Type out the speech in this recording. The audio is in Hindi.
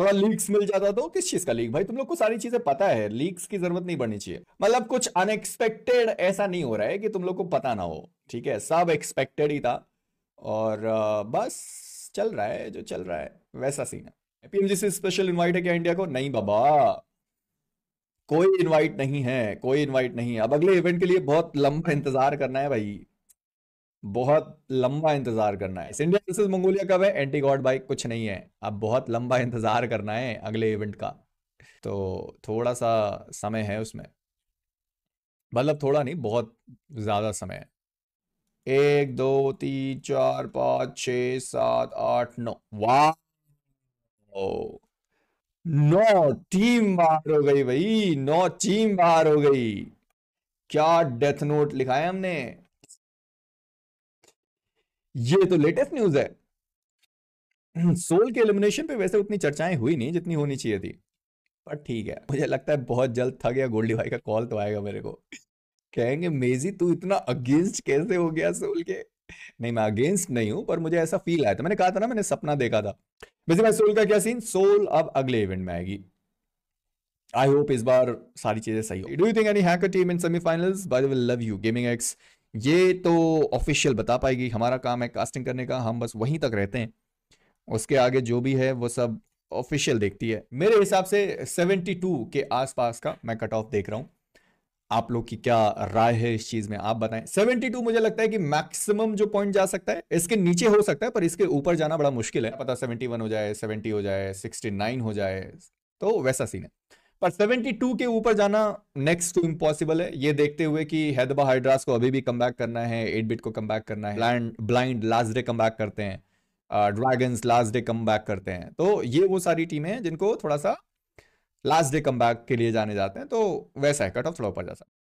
थोड़ा लीक्स मिल जाता तो किस चीज का लीक भाई तुम लोग को सारी चीजें पता है लीक्स की जरूरत नहीं पड़नी चाहिए मतलब कुछ अनएक्सपेक्टेड ऐसा नहीं हो रहा है कि तुम लोग को पता ना हो ठीक है सब एक्सपेक्टेड ही था और बस चल रहा है जो चल रहा है वैसा सीन है पीएमजी से स्पेशल इन्वाइट है क्या इंडिया को नहीं बाबा कोई इनवाइट नहीं है कोई इनवाइट नहीं है अब अगले इवेंट के लिए बहुत लंबा इंतजार करना है भाई बहुत लंबा इंतजार करना है इंडिया वर्सेस मंगोलिया कब है एंटी गॉड बाइक कुछ नहीं है अब बहुत लंबा इंतजार करना है अगले इवेंट का तो थोड़ा सा समय है उसमें मतलब थोड़ा नहीं बहुत ज्यादा समय है एक दो तीन चार पाँच छ सात आठ नौ वाह नौ टीम बाहर हो गई भाई नौ टीम बाहर हो गई क्या डेथ नोट लिखा है हमने ये तो लेटेस्ट न्यूज है सोल के एलिमिनेशन पे वैसे उतनी चर्चाएं हुई नहीं जितनी होनी चाहिए थी पर ठीक है मुझे लगता है बहुत जल्द थक गया गोल्डी भाई का कॉल तो आएगा मेरे को कहेंगे मेजी तू इतना अगेंस्ट कैसे हो गया सोल के नहीं मैं अगेंस्ट नहीं हूं पर मुझे ऐसा फील आया था मैंने कहा था ना मैंने सपना देखा था वैसे मैं सोल का क्या सीन सोल अब अगले इवेंट में आएगी आई होप इस बार सारी चीजें सही हो do you think any hacker team in semifinals by the way love you gaming X ये तो ऑफिशियल बता पाएगी हमारा काम है कास्टिंग करने का हम बस वहीं तक रहते हैं उसके आगे जो भी है वो सब ऑफिशियल देखती है मेरे हिसाब से 72 के आसपास का मैं कट ऑफ देख रहा हूं आप लोग की क्या राय है इस चीज में आप बताएं 72 मुझे लगता है कि मैक्सिमम जो पॉइंट जा सकता है इसके नीचे हो सकता है पर इसके ऊपर जाना बड़ा मुश्किल है पता 71 हो जाए 70 हो जाए 69 हो जाए तो वैसा सीन है पर 72 के ऊपर जाना नेक्स्ट टू इम्पॉसिबल है ये देखते हुए कि हैदबा हाइड्रास को अभी भी कम करना है एट बिट को कम करना है ब्लाइंड ब्लाइंड लास्ट डे कम करते हैं ड्रैगन्स लास्ट डे कम करते हैं तो ये वो सारी टीमें हैं जिनको थोड़ा सा लास्ट डे कम के लिए जाने जाते हैं तो वैसा है कट ऑफ थोड़ा ऊपर जा सकता